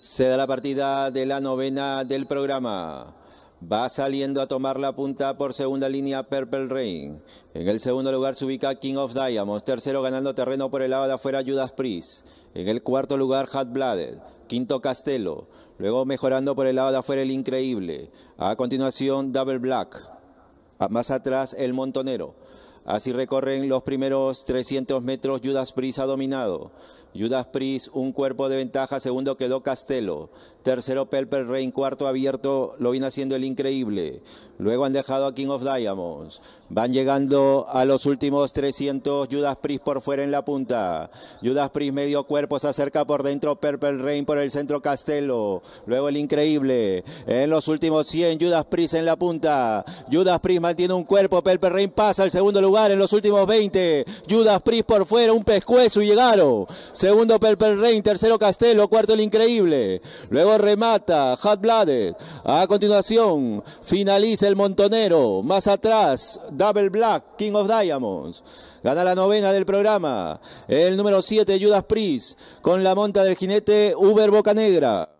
Se da la partida de la novena del programa. Va saliendo a tomar la punta por segunda línea Purple Rain. En el segundo lugar se ubica King of Diamonds. Tercero ganando terreno por el lado de afuera Judas Priest. En el cuarto lugar Hat Blooded. Quinto Castelo. Luego mejorando por el lado de afuera el Increíble. A continuación Double Black. Más atrás el Montonero. Así recorren los primeros 300 metros. Judas Pris ha dominado. Judas Pris, un cuerpo de ventaja. Segundo quedó Castelo. Tercero Pelper Rein. Cuarto abierto. Lo viene haciendo el increíble. Luego han dejado a King of Diamonds. Van llegando a los últimos 300. Judas Pris por fuera en la punta. Judas Priest medio cuerpo. Se acerca por dentro Purple Rain por el centro Castelo. Luego el increíble. En los últimos 100. Judas Pris en la punta. Judas Priest mantiene un cuerpo. Pelper Rein pasa al segundo lugar lugar en los últimos 20. Judas Priest por fuera, un pescuezo y llegaron. Segundo Purple rey tercero Castelo, cuarto el Increíble. Luego remata Hot Blooded, A continuación finaliza el Montonero. Más atrás Double Black, King of Diamonds. Gana la novena del programa. El número 7, Judas Priest, con la monta del jinete Uber Negra.